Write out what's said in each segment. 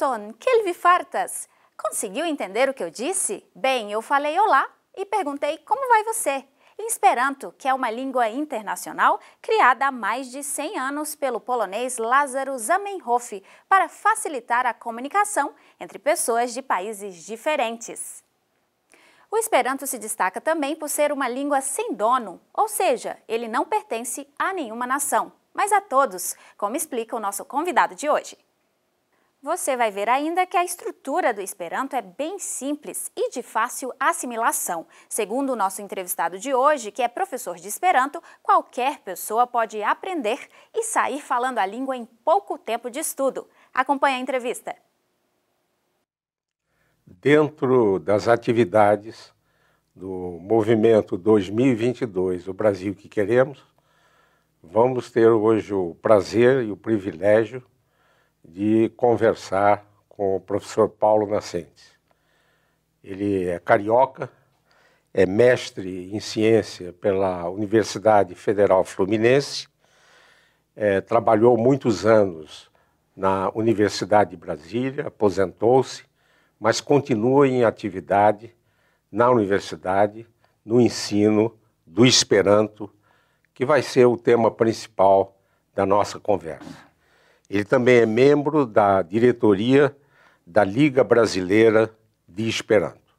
Anton, que vi fartas? Conseguiu entender o que eu disse? Bem, eu falei olá e perguntei como vai você. Em Esperanto, que é uma língua internacional criada há mais de 100 anos pelo polonês Lázaro Zamenhof para facilitar a comunicação entre pessoas de países diferentes. O Esperanto se destaca também por ser uma língua sem dono, ou seja, ele não pertence a nenhuma nação, mas a todos, como explica o nosso convidado de hoje. Você vai ver ainda que a estrutura do Esperanto é bem simples e de fácil assimilação. Segundo o nosso entrevistado de hoje, que é professor de Esperanto, qualquer pessoa pode aprender e sair falando a língua em pouco tempo de estudo. Acompanhe a entrevista. Dentro das atividades do Movimento 2022, o Brasil que queremos, vamos ter hoje o prazer e o privilégio de conversar com o professor Paulo Nascente. Ele é carioca, é mestre em ciência pela Universidade Federal Fluminense, é, trabalhou muitos anos na Universidade de Brasília, aposentou-se, mas continua em atividade na universidade, no ensino do Esperanto, que vai ser o tema principal da nossa conversa. Ele também é membro da diretoria da Liga Brasileira de Esperanto.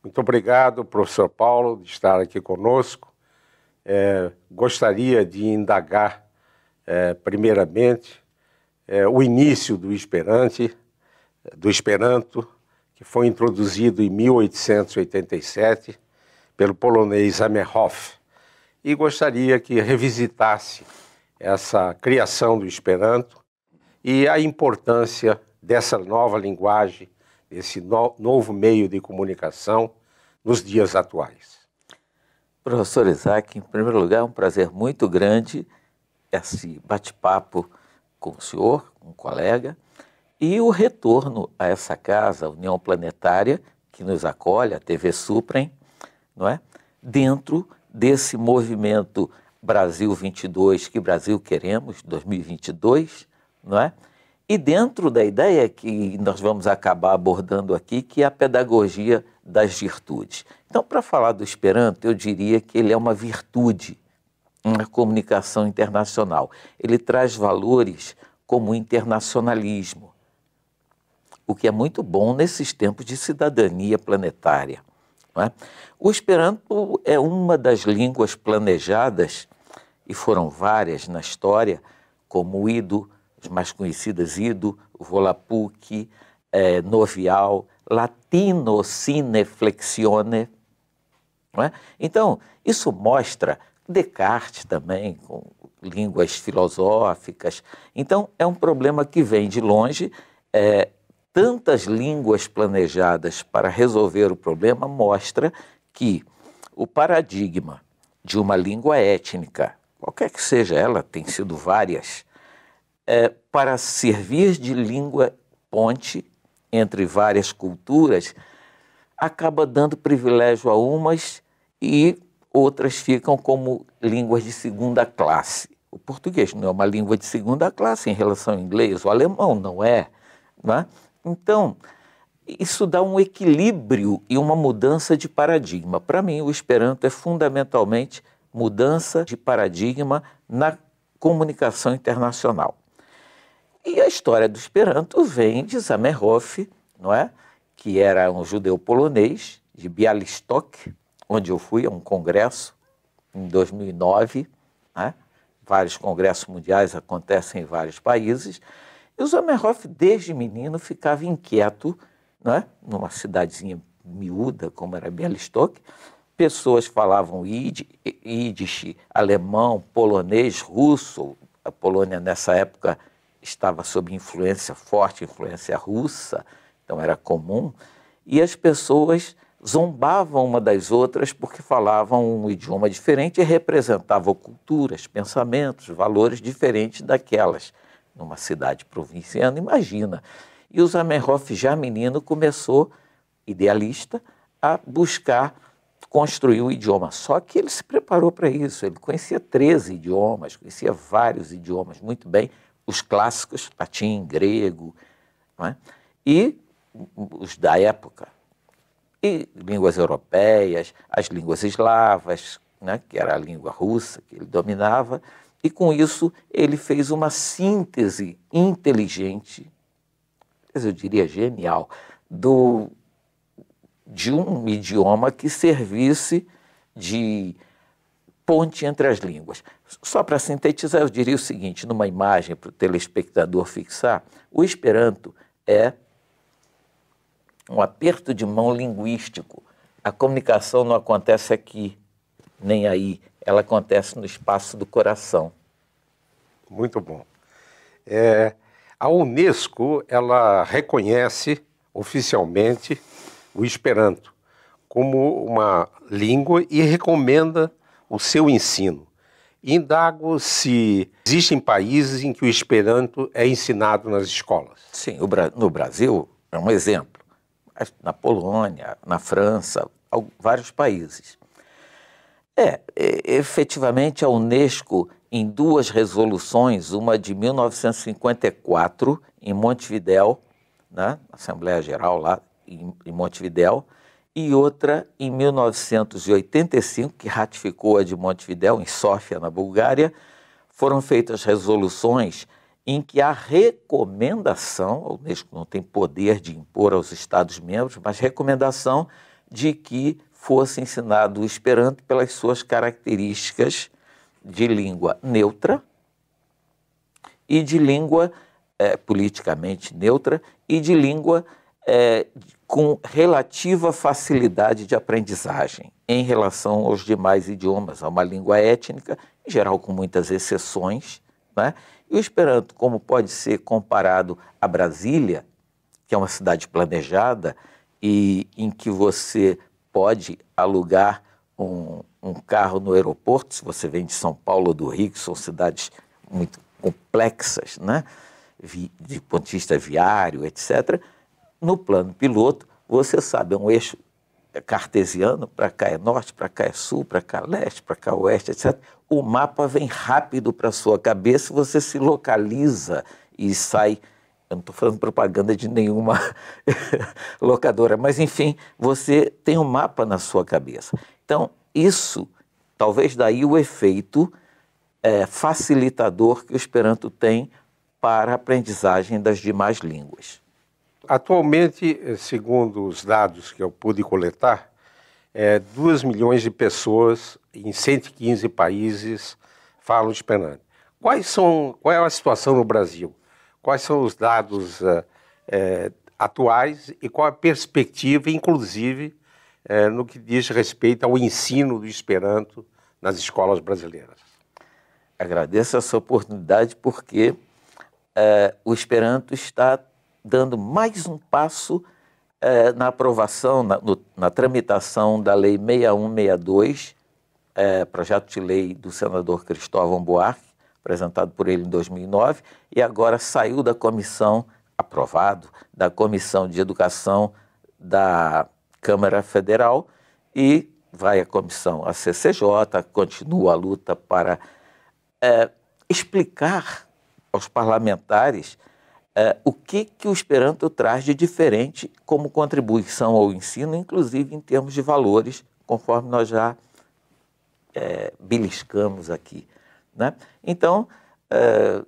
Muito obrigado, professor Paulo, de estar aqui conosco. É, gostaria de indagar, é, primeiramente, é, o início do Esperante, do Esperanto, que foi introduzido em 1887 pelo polonês Amerhoff. E gostaria que revisitasse essa criação do Esperanto e a importância dessa nova linguagem, desse no, novo meio de comunicação nos dias atuais. Professor Isaac, em primeiro lugar, é um prazer muito grande esse bate-papo com o senhor, um colega, e o retorno a essa casa, a União Planetária, que nos acolhe, a TV Suprem, não é? dentro desse movimento Brasil 22, que Brasil queremos, 2022, não é? E dentro da ideia que nós vamos acabar abordando aqui, que é a pedagogia das virtudes. Então, para falar do Esperanto, eu diria que ele é uma virtude na comunicação internacional. Ele traz valores como o internacionalismo, o que é muito bom nesses tempos de cidadania planetária. É? O Esperanto é uma das línguas planejadas, e foram várias na história, como o Ido, as mais conhecidas, Ido, Volapuki, é, Novial, Latino sineflexione É? Então, isso mostra Descartes também, com línguas filosóficas. Então, é um problema que vem de longe. É, tantas línguas planejadas para resolver o problema mostra que o paradigma de uma língua étnica, qualquer que seja ela, tem sido várias, é, para servir de língua ponte entre várias culturas, acaba dando privilégio a umas e outras ficam como línguas de segunda classe. O português não é uma língua de segunda classe em relação ao inglês, o alemão não é. Né? Então, isso dá um equilíbrio e uma mudança de paradigma. Para mim, o Esperanto é fundamentalmente mudança de paradigma na comunicação internacional. E a história do Esperanto vem de Zamenhof, não é? que era um judeu polonês de Bialystok, onde eu fui a um congresso em 2009. Né? Vários congressos mundiais acontecem em vários países. E o Zamenhof, desde menino, ficava inquieto, né? numa cidadezinha miúda como era Bialystok. Pessoas falavam Yiddish, alemão, polonês, russo. A Polônia, nessa época, estava sob influência, forte influência russa, então era comum, e as pessoas zombavam uma das outras porque falavam um idioma diferente e representavam culturas, pensamentos, valores diferentes daquelas. Numa cidade provinciana, imagina. E o Zamenhof, já menino, começou, idealista, a buscar construir o idioma. Só que ele se preparou para isso. Ele conhecia 13 idiomas, conhecia vários idiomas muito bem, os clássicos, latim, grego, é? e os da época. E línguas europeias, as línguas eslavas, né, que era a língua russa que ele dominava, e com isso ele fez uma síntese inteligente, eu diria genial, do, de um idioma que servisse de ponte entre as línguas. Só para sintetizar, eu diria o seguinte: numa imagem para o telespectador fixar, o Esperanto é um aperto de mão linguístico. A comunicação não acontece aqui, nem aí, ela acontece no espaço do coração. Muito bom. É, a Unesco ela reconhece oficialmente o Esperanto como uma língua e recomenda o seu ensino. Indago se existem países em que o Esperanto é ensinado nas escolas. Sim, no Brasil é um exemplo. Na Polônia, na França, vários países. É, efetivamente a Unesco, em duas resoluções, uma de 1954, em Montevidéu, né, Assembleia Geral lá em, em Montevidéu, e outra em 1985, que ratificou a de Montevidéu, em Sófia, na Bulgária, foram feitas resoluções em que a recomendação, a Unesco não tem poder de impor aos Estados-membros, mas recomendação de que fosse ensinado o Esperanto pelas suas características de língua neutra e de língua eh, politicamente neutra e de língua é, com relativa facilidade de aprendizagem em relação aos demais idiomas. É uma língua étnica, em geral com muitas exceções. Né? E o Esperanto, como pode ser comparado a Brasília, que é uma cidade planejada e em que você pode alugar um, um carro no aeroporto, se você vem de São Paulo ou do Rio, que são cidades muito complexas, né? Vi, de ponto de vista viário, etc. No plano piloto, você sabe, é um eixo cartesiano, para cá é norte, para cá é sul, para cá é leste, para cá é oeste, etc. O mapa vem rápido para a sua cabeça, você se localiza e sai. Eu não estou fazendo propaganda de nenhuma locadora, mas enfim, você tem um mapa na sua cabeça. Então, isso, talvez daí o efeito é, facilitador que o Esperanto tem para a aprendizagem das demais línguas. Atualmente, eh, segundo os dados que eu pude coletar, é, 2 milhões de pessoas em 115 países falam espanhol. Quais são, qual é a situação no Brasil? Quais são os dados é, atuais e qual a perspectiva, inclusive, é, no que diz respeito ao ensino do Esperanto nas escolas brasileiras? Agradeço essa oportunidade porque o Esperanto está dando mais um passo eh, na aprovação, na, no, na, tramitação da Lei 6162, eh, projeto de lei do senador Cristóvão Buarque, apresentado por ele em 2009, e agora saiu da comissão, aprovado, da Comissão de Educação da Câmara Federal e vai à comissão, a CCJ, continua a luta para eh, explicar aos parlamentares é, o que, que o Esperanto traz de diferente como contribuição ao ensino, inclusive em termos de valores, conforme nós já é, beliscamos aqui. Né? Então, é,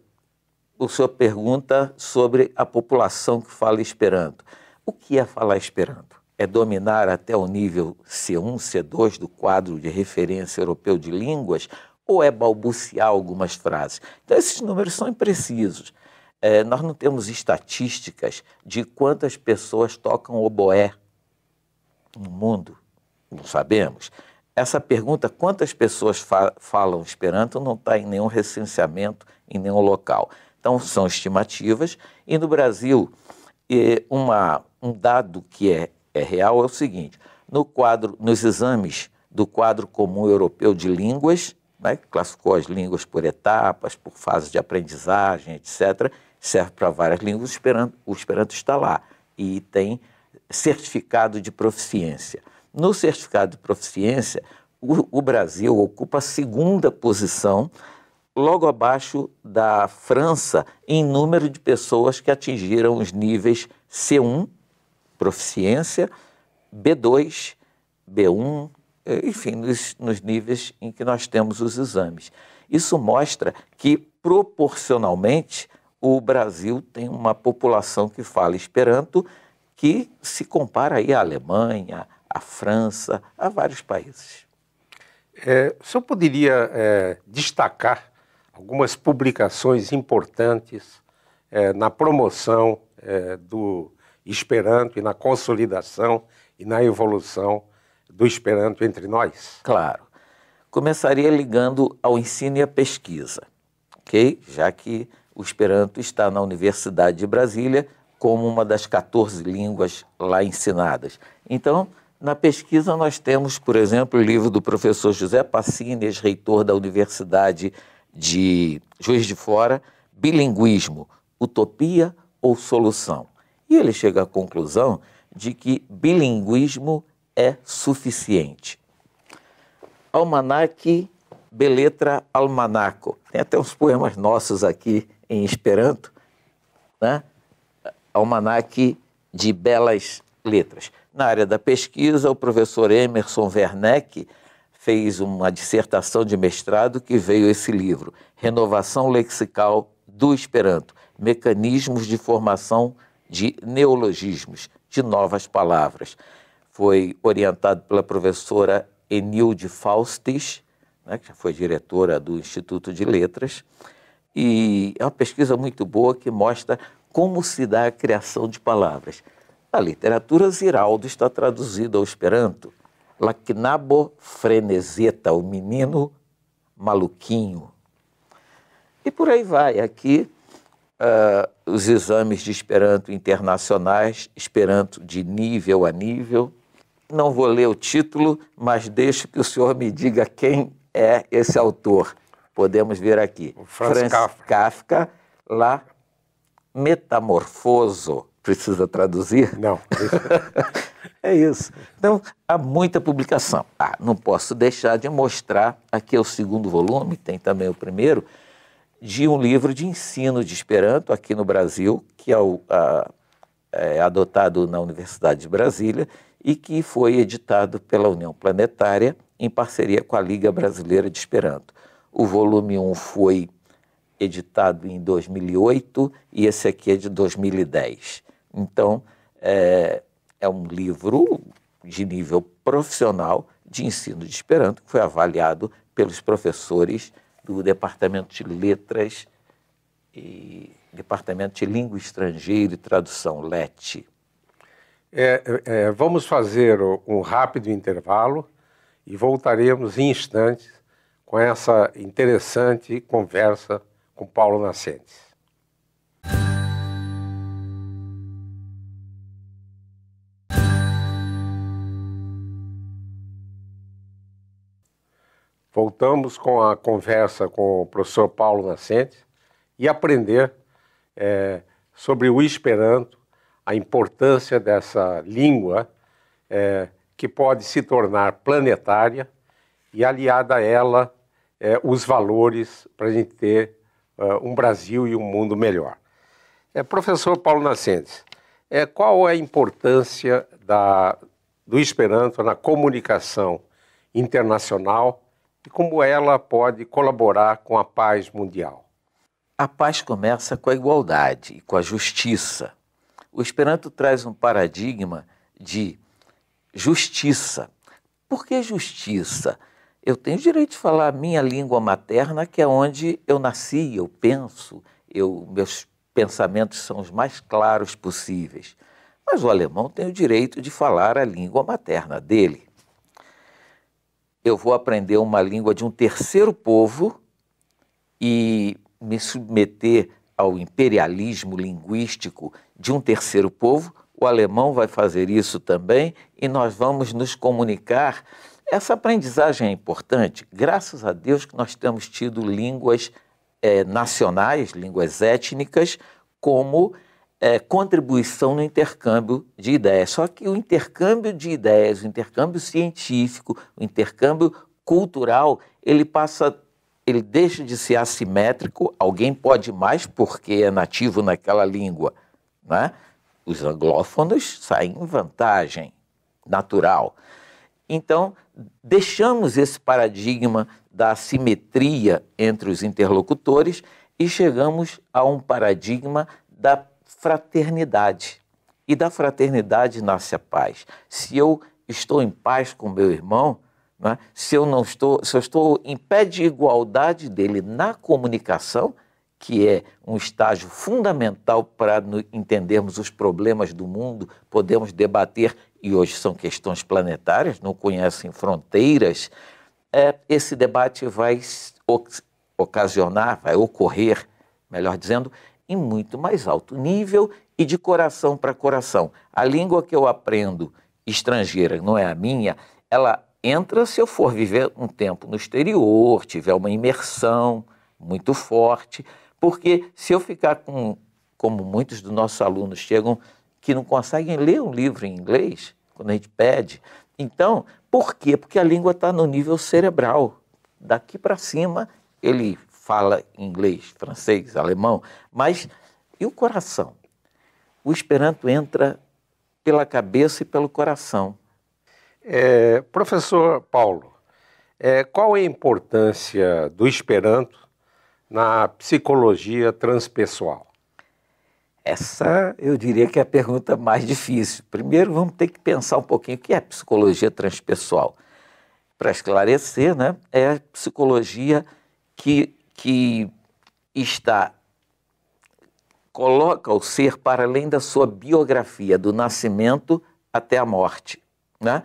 o senhor pergunta sobre a população que fala Esperanto. O que é falar Esperanto? É dominar até o nível C1, C2 do quadro de referência europeu de línguas ou é balbuciar algumas frases? Então, esses números são imprecisos. É, nós não temos estatísticas de quantas pessoas tocam oboé no mundo. Não sabemos. Essa pergunta, quantas pessoas fa falam esperanto, não está em nenhum recenseamento, em nenhum local. Então, são estimativas. E no Brasil, uma, um dado que é, é real é o seguinte: no quadro, nos exames do quadro comum europeu de línguas, né, que classificou as línguas por etapas, por fases de aprendizagem, etc., serve para várias línguas, o esperanto, o esperanto está lá e tem certificado de proficiência. No certificado de proficiência, o, o Brasil ocupa a segunda posição, logo abaixo da França, em número de pessoas que atingiram os níveis C1, proficiência, B2, B1, enfim, nos, nos níveis em que nós temos os exames. Isso mostra que, proporcionalmente, o Brasil tem uma população que fala Esperanto que se compara aí à Alemanha, à França, a vários países. É, o senhor poderia é, destacar algumas publicações importantes é, na promoção é, do Esperanto e na consolidação e na evolução do Esperanto entre nós? Claro. Começaria ligando ao ensino e à pesquisa, ok? Já que o Esperanto está na Universidade de Brasília como uma das 14 línguas lá ensinadas. Então, na pesquisa, nós temos, por exemplo, o livro do professor José Passini, ex-reitor da Universidade de Juiz de Fora, Bilinguismo, Utopia ou Solução? E ele chega à conclusão de que bilinguismo é suficiente. Almanac, Beletra Almanaco. Tem até uns poemas nossos aqui em Esperanto, né? Almanac de Belas Letras. Na área da pesquisa, o professor Emerson Werneck fez uma dissertação de mestrado que veio esse livro, Renovação Lexical do Esperanto, Mecanismos de Formação de Neologismos, de Novas Palavras. Foi orientado pela professora Enilde Faustis, né, que já foi diretora do Instituto de Letras, e é uma pesquisa muito boa que mostra como se dá a criação de palavras. Na literatura, Ziraldo está traduzido ao esperanto. Lacnabo freneseta, o menino maluquinho. E por aí vai. Aqui, uh, os exames de esperanto internacionais, esperanto de nível a nível. Não vou ler o título, mas deixo que o senhor me diga quem é esse autor podemos ver aqui. O Franz, Franz Kafka. Kafka, lá, metamorfoso. Precisa traduzir? Não. é isso. Então, há muita publicação. Ah, não posso deixar de mostrar, aqui é o segundo volume, tem também o primeiro, de um livro de ensino de Esperanto aqui no Brasil, que é, o, a, é adotado na Universidade de Brasília e que foi editado pela União Planetária em parceria com a Liga Brasileira de Esperanto. O volume 1 foi editado em 2008 e esse aqui é de 2010. Então, é, é um livro de nível profissional de ensino de Esperanto, que foi avaliado pelos professores do Departamento de Letras e Departamento de Língua Estrangeira e Tradução, LET. É, é, é, vamos fazer um rápido intervalo e voltaremos em instantes com essa interessante conversa com Paulo Nascentes. Voltamos com a conversa com o professor Paulo Nascentes e aprender é, sobre o Esperanto, a importância dessa língua é, que pode se tornar planetária e aliada a ela é, os valores para a gente ter é, um Brasil e um mundo melhor. É, professor Paulo Nascentes, é, qual é a importância da, do Esperanto na comunicação internacional e como ela pode colaborar com a paz mundial? A paz começa com a igualdade e com a justiça. O Esperanto traz um paradigma de justiça. Por que justiça? Eu tenho o direito de falar a minha língua materna, que é onde eu nasci, eu penso, eu, meus pensamentos são os mais claros possíveis. Mas o alemão tem o direito de falar a língua materna dele. Eu vou aprender uma língua de um terceiro povo e me submeter ao imperialismo linguístico de um terceiro povo. O alemão vai fazer isso também e nós vamos nos comunicar essa aprendizagem é importante, graças a Deus que nós temos tido línguas é, nacionais, línguas étnicas, como é, contribuição no intercâmbio de ideias. Só que o intercâmbio de ideias, o intercâmbio científico, o intercâmbio cultural, ele passa, ele deixa de ser assimétrico. Alguém pode mais porque é nativo naquela língua, né? Os anglófonos saem em vantagem natural. Então, deixamos esse paradigma da simetria entre os interlocutores e chegamos a um paradigma da fraternidade. E da fraternidade nasce a paz. Se eu estou em paz com meu irmão, né, se eu não estou, se eu estou em pé de igualdade dele na comunicação, que é um estágio fundamental para entendermos os problemas do mundo, podemos debater e hoje são questões planetárias, não conhecem fronteiras, é, esse debate vai ocasionar, vai ocorrer, melhor dizendo, em muito mais alto nível e de coração para coração. A língua que eu aprendo estrangeira, não é a minha, ela entra se eu for viver um tempo no exterior, tiver uma imersão muito forte, porque se eu ficar com, como muitos dos nossos alunos chegam que não conseguem ler um livro em inglês, quando a gente pede. Então, por quê? Porque a língua está no nível cerebral. Daqui para cima, ele fala inglês, francês, alemão, mas e o coração? O Esperanto entra pela cabeça e pelo coração. É, professor Paulo, é, qual é a importância do Esperanto na psicologia transpessoal? Essa eu diria que é a pergunta mais difícil. Primeiro, vamos ter que pensar um pouquinho o que é psicologia transpessoal. Para esclarecer, né, é a psicologia que, que está coloca o ser para além da sua biografia, do nascimento até a morte. Né?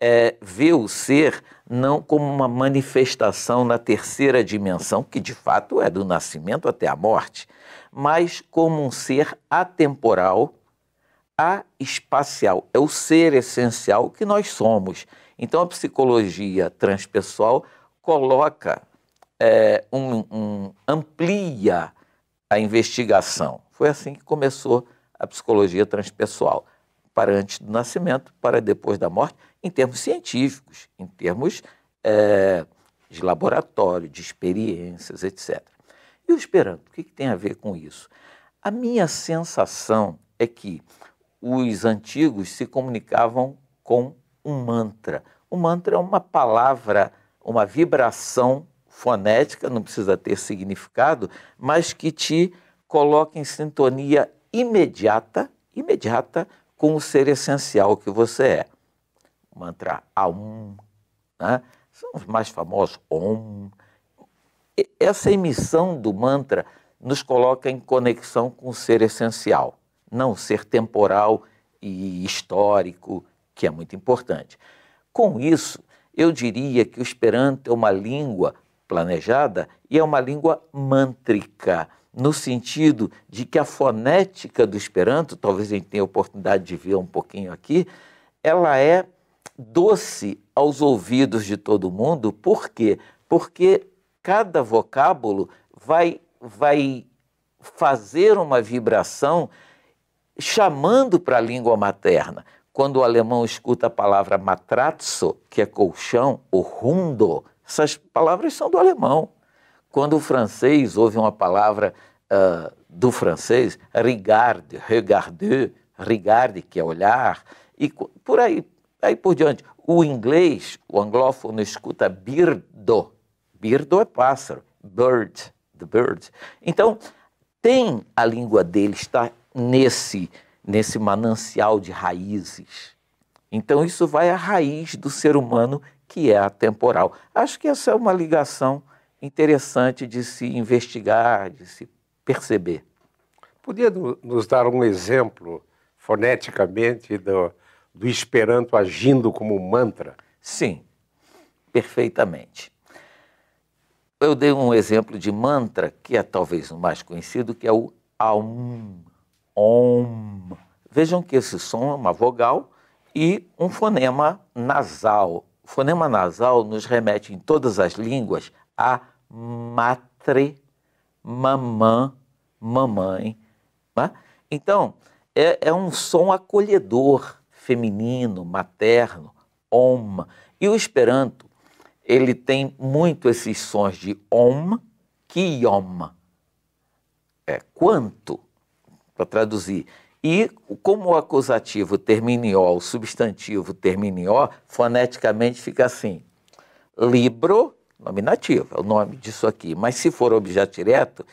é, vê o ser não como uma manifestação na terceira dimensão, que de fato é do nascimento até a morte, mas como um ser atemporal, espacial É o ser essencial que nós somos. Então a psicologia transpessoal coloca, é, um, um, amplia a investigação. Foi assim que começou a psicologia transpessoal, para antes do nascimento, para depois da morte, em termos científicos, em termos é, de laboratório, de experiências, etc. E o Esperanto, o que, que tem a ver com isso? A minha sensação é que os antigos se comunicavam com um mantra. O mantra é uma palavra, uma vibração fonética, não precisa ter significado, mas que te coloca em sintonia imediata, imediata com o ser essencial que você é mantra Aum, né? são os mais famosos, Om. Essa emissão do mantra nos coloca em conexão com o ser essencial, não o ser temporal e histórico, que é muito importante. Com isso, eu diria que o Esperanto é uma língua planejada e é uma língua mântrica, no sentido de que a fonética do Esperanto, talvez a gente tenha a oportunidade de ver um pouquinho aqui, ela é doce aos ouvidos de todo mundo, por quê? Porque cada vocábulo vai, vai fazer uma vibração chamando para a língua materna. Quando o alemão escuta a palavra matrazzo, que é colchão, ou rundo, essas palavras são do alemão. Quando o francês ouve uma palavra uh, do francês, regarde, regarde, regarde, que é olhar, e por aí Aí por diante, o inglês, o anglófono escuta birdo. Birdo é pássaro, bird, the bird. Então, tem a língua dele, está nesse, nesse manancial de raízes. Então, isso vai à raiz do ser humano, que é a temporal. Acho que essa é uma ligação interessante de se investigar, de se perceber. Podia nos dar um exemplo foneticamente do, do Esperanto agindo como mantra? Sim, perfeitamente. Eu dei um exemplo de mantra que é talvez o mais conhecido, que é o Aum. Om. Vejam que esse som é uma vogal e um fonema nasal. O fonema nasal nos remete em todas as línguas a matre, mamã, mamãe. Né? Então, é, é um som acolhedor feminino, materno, om. E o esperanto, ele tem muito esses sons de om, que om É quanto, para traduzir. E como o acusativo termina em O, o substantivo termina em O, foneticamente fica assim: libro, nominativo, é o nome disso aqui. Mas se for objeto direto,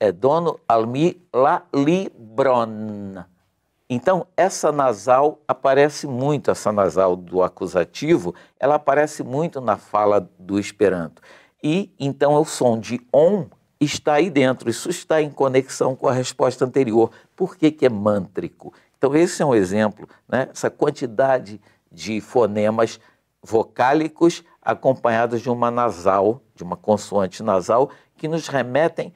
é dono almi la libron. Então, essa nasal aparece muito, essa nasal do acusativo, ela aparece muito na fala do esperanto. E então é o som de on está aí dentro, isso está em conexão com a resposta anterior. Por que, que é mântrico? Então, esse é um exemplo, né? essa quantidade de fonemas vocálicos acompanhados de uma nasal, de uma consoante nasal, que nos remetem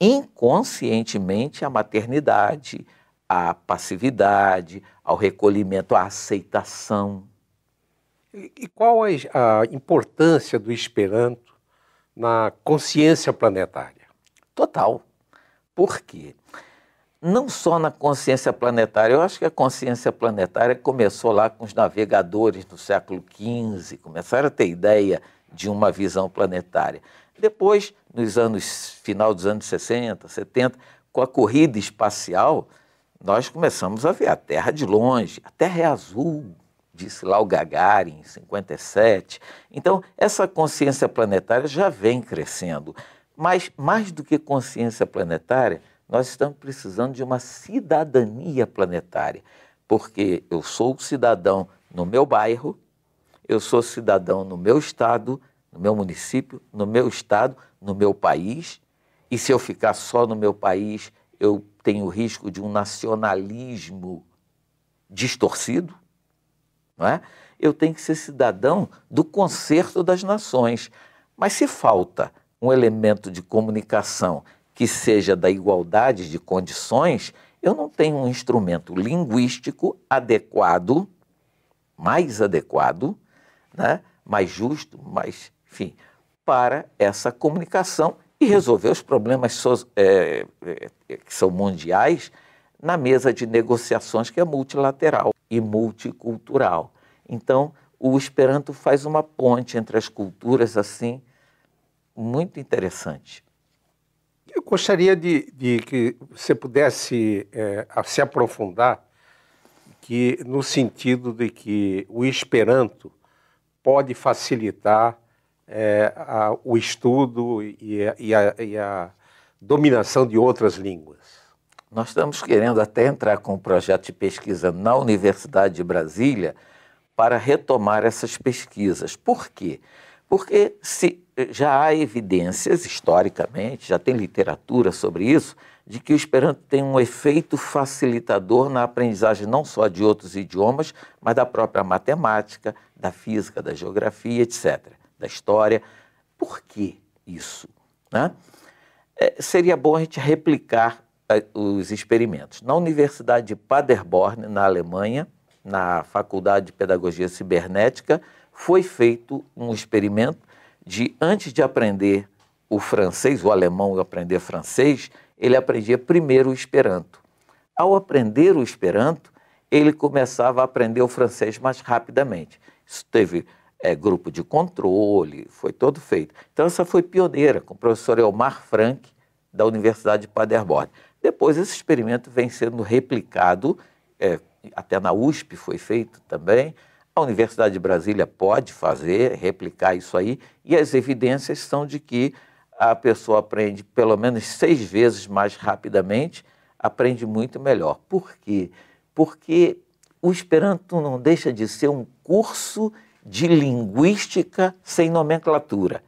inconscientemente à maternidade, à passividade, ao recolhimento, à aceitação. E qual a importância do Esperanto na consciência planetária? Total. Por quê? Não só na consciência planetária, eu acho que a consciência planetária começou lá com os navegadores do século XV, começaram a ter ideia de uma visão planetária. Depois, nos anos final dos anos 60, 70, com a corrida espacial, nós começamos a ver a Terra de longe. A Terra é azul, disse lá o Gagarin, em 57. Então, essa consciência planetária já vem crescendo. Mas, mais do que consciência planetária, nós estamos precisando de uma cidadania planetária. Porque eu sou cidadão no meu bairro, eu sou cidadão no meu estado, no meu município, no meu estado, no meu país. E se eu ficar só no meu país, eu tenho o risco de um nacionalismo distorcido, não é? eu tenho que ser cidadão do conserto das nações. Mas se falta um elemento de comunicação que seja da igualdade de condições, eu não tenho um instrumento linguístico adequado, mais adequado, né? mais justo, mais, enfim, para essa comunicação e resolver os problemas so, é, é, que são mundiais na mesa de negociações que é multilateral e multicultural. Então, o Esperanto faz uma ponte entre as culturas assim muito interessante. Eu gostaria de, de que você pudesse é, se aprofundar que no sentido de que o Esperanto pode facilitar é, a, o estudo e a, e, a, e a, dominação de outras línguas. Nós estamos querendo até entrar com um projeto de pesquisa na Universidade de Brasília para retomar essas pesquisas. Por quê? Porque se eh, já há evidências historicamente, já tem literatura sobre isso, de que o Esperanto tem um efeito facilitador na aprendizagem não só de outros idiomas, mas da própria matemática, da física, da geografia, etc da história. Por que isso? Né? É, seria bom a gente replicar a, é, os experimentos. Na Universidade de Paderborn, na Alemanha, na Faculdade de Pedagogia Cibernética, foi feito um experimento de, antes de aprender o francês, o alemão aprender francês, ele aprendia primeiro o esperanto. Ao aprender o esperanto, ele começava a aprender o francês mais rapidamente. Isso teve é, grupo de controle, foi todo feito. Então, essa foi pioneira, com o professor Elmar Frank, da Universidade de Paderborn. Depois, esse experimento vem sendo replicado, é, até na USP foi feito também. A Universidade de Brasília pode fazer, replicar isso aí, e as evidências são de que a pessoa aprende pelo menos seis vezes mais rapidamente, aprende muito melhor. Por quê? Porque o Esperanto não deixa de ser um curso de linguística sem nomenclatura.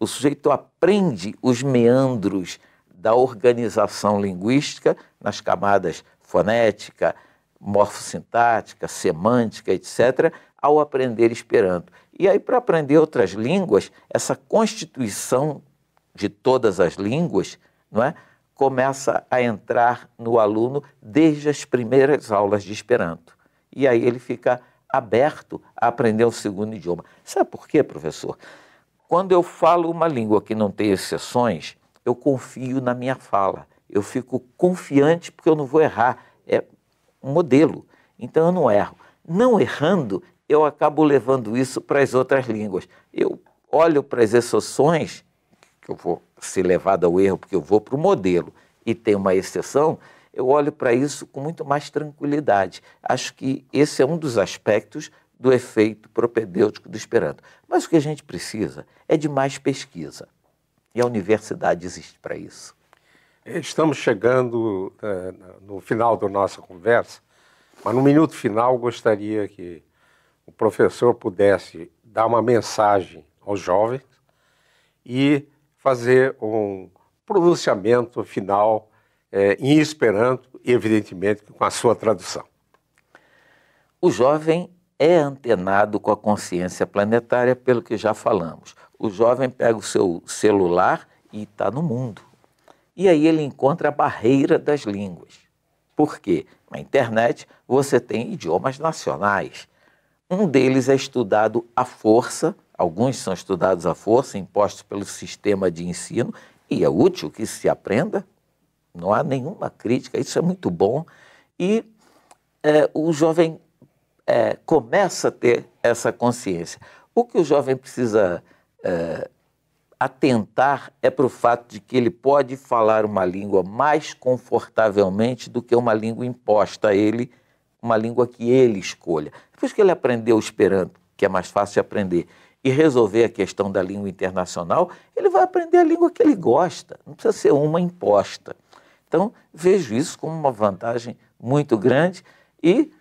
O sujeito aprende os meandros da organização linguística nas camadas fonética, morfossintática, semântica, etc., ao aprender Esperanto. E aí, para aprender outras línguas, essa constituição de todas as línguas não é, começa a entrar no aluno desde as primeiras aulas de Esperanto. E aí ele fica aberto a aprender um segundo idioma. Sabe por quê, professor? Quando eu falo uma língua que não tem exceções, eu confio na minha fala. Eu fico confiante porque eu não vou errar. É um modelo. Então eu não erro. Não errando, eu acabo levando isso para as outras línguas. Eu olho para as exceções, que eu vou ser levado ao erro porque eu vou para o modelo e tem uma exceção, eu olho para isso com muito mais tranquilidade. Acho que esse é um dos aspectos do efeito propedêutico do Esperanto. Mas o que a gente precisa é de mais pesquisa. E a universidade existe para isso. Estamos chegando é, no final da nossa conversa, mas no minuto final gostaria que o professor pudesse dar uma mensagem aos jovens e fazer um pronunciamento final é, em Esperanto, evidentemente com a sua tradução. O jovem é antenado com a consciência planetária, pelo que já falamos. O jovem pega o seu celular e está no mundo. E aí ele encontra a barreira das línguas. Por quê? Na internet você tem idiomas nacionais. Um deles é estudado à força, alguns são estudados à força, impostos pelo sistema de ensino, e é útil que se aprenda, não há nenhuma crítica, isso é muito bom. E é, o jovem é, começa a ter essa consciência. O que o jovem precisa é, atentar é para o fato de que ele pode falar uma língua mais confortavelmente do que uma língua imposta a ele, uma língua que ele escolha. Depois que ele aprendeu esperando, que é mais fácil de aprender, e resolver a questão da língua internacional, ele vai aprender a língua que ele gosta, não precisa ser uma imposta. Então, vejo isso como uma vantagem muito grande e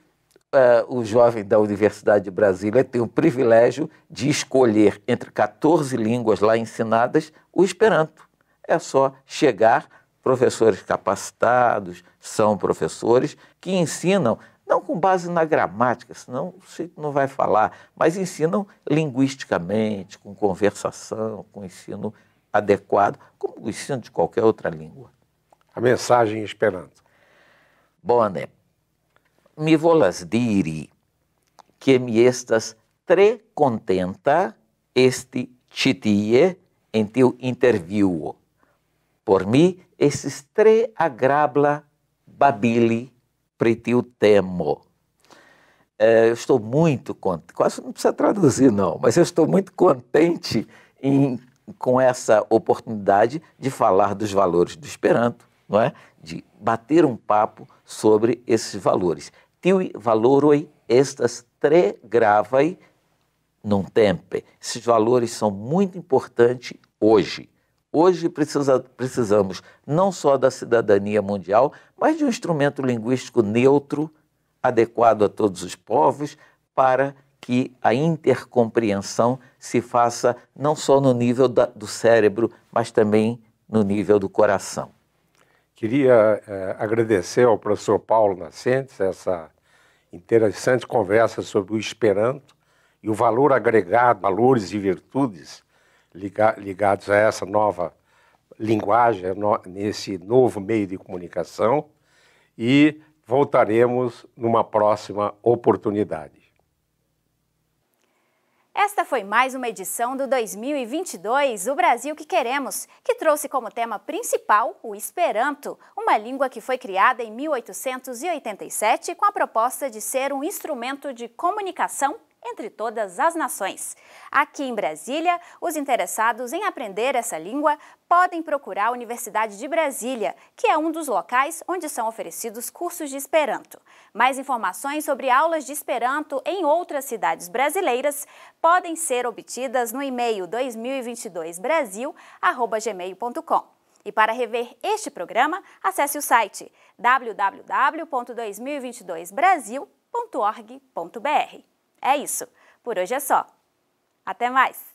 eh, o jovem da Universidade de Brasília tem o privilégio de escolher entre 14 línguas lá ensinadas o Esperanto. É só chegar, professores capacitados, são professores que ensinam, não com base na gramática, senão você não vai falar, mas ensinam linguisticamente, com conversação, com ensino adequado, como o ensino de qualquer outra língua a mensagem em Esperanto? Bone, mi volas diri que mi estas tre contenta este citie em teu interview. Por mim, esses tre agrabla babili pretiu temo. eu eh, estou muito contente, quase não precisa traduzir não, mas eu estou muito contente em, com essa oportunidade de falar dos valores do Esperanto, não é? de bater um papo sobre esses valores. Tiui valoroi estas tre gravai num tempe. Esses valores são muito importantes hoje. Hoje precisa, precisamos não só da cidadania mundial, mas de um instrumento linguístico neutro, adequado a todos os povos, para que a intercompreensão se faça não só no nível da, do cérebro, mas também no nível do coração. Queria é, agradecer ao professor Paulo Nascentes essa interessante conversa sobre o Esperanto e o valor agregado, valores e virtudes liga ligados a essa nova linguagem, no nesse novo meio de comunicação. E voltaremos numa próxima oportunidade. Esta foi mais uma edição do 2022 O Brasil que Queremos, que trouxe como tema principal o Esperanto, uma língua que foi criada em 1887 com a proposta de ser um instrumento de comunicação entre todas as nações. Aqui em Brasília, os interessados em aprender essa língua podem procurar a Universidade de Brasília, que é um dos locais onde são oferecidos cursos de Esperanto. Mais informações sobre aulas de Esperanto em outras cidades brasileiras podem ser obtidas no e-mail 2022brasil@gmail.com. E para rever este programa, acesse o site www.2022brasil.org.br. É isso. Por hoje é só. Até mais!